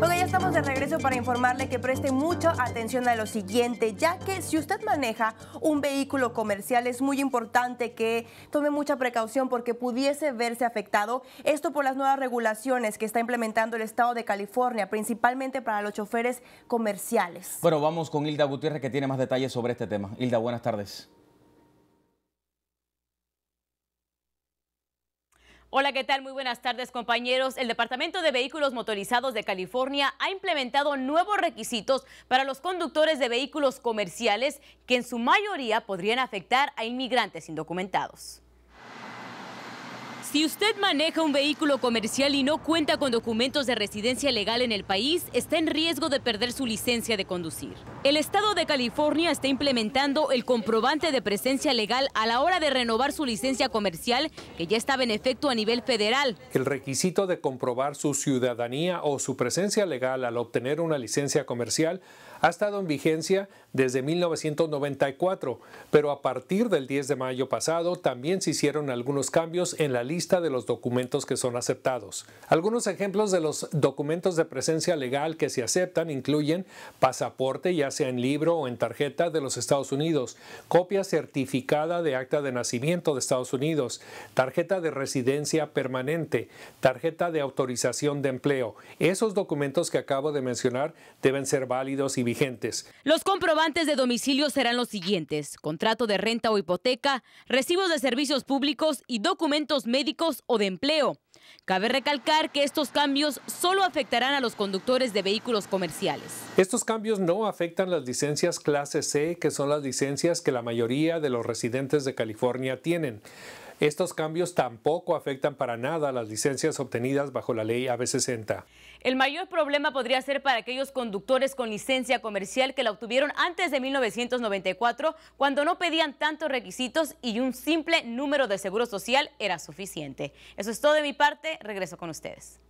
Bueno, ya estamos de regreso para informarle que preste mucha atención a lo siguiente, ya que si usted maneja un vehículo comercial es muy importante que tome mucha precaución porque pudiese verse afectado. Esto por las nuevas regulaciones que está implementando el Estado de California, principalmente para los choferes comerciales. Bueno, vamos con Hilda Gutiérrez que tiene más detalles sobre este tema. Hilda, buenas tardes. Hola, ¿qué tal? Muy buenas tardes, compañeros. El Departamento de Vehículos Motorizados de California ha implementado nuevos requisitos para los conductores de vehículos comerciales que en su mayoría podrían afectar a inmigrantes indocumentados. Si usted maneja un vehículo comercial y no cuenta con documentos de residencia legal en el país, está en riesgo de perder su licencia de conducir. El estado de California está implementando el comprobante de presencia legal a la hora de renovar su licencia comercial, que ya estaba en efecto a nivel federal. El requisito de comprobar su ciudadanía o su presencia legal al obtener una licencia comercial ha estado en vigencia desde 1994, pero a partir del 10 de mayo pasado también se hicieron algunos cambios en la lista de los documentos que son aceptados. Algunos ejemplos de los documentos de presencia legal que se aceptan incluyen pasaporte, ya sea en libro o en tarjeta de los Estados Unidos, copia certificada de acta de nacimiento de Estados Unidos, tarjeta de residencia permanente, tarjeta de autorización de empleo. Esos documentos que acabo de mencionar deben ser válidos y los comprobantes de domicilio serán los siguientes, contrato de renta o hipoteca, recibos de servicios públicos y documentos médicos o de empleo. Cabe recalcar que estos cambios solo afectarán a los conductores de vehículos comerciales. Estos cambios no afectan las licencias clase C, que son las licencias que la mayoría de los residentes de California tienen. Estos cambios tampoco afectan para nada las licencias obtenidas bajo la ley AB60. El mayor problema podría ser para aquellos conductores con licencia comercial que la obtuvieron antes de 1994, cuando no pedían tantos requisitos y un simple número de seguro social era suficiente. Eso es todo de mi parte. Regreso con ustedes.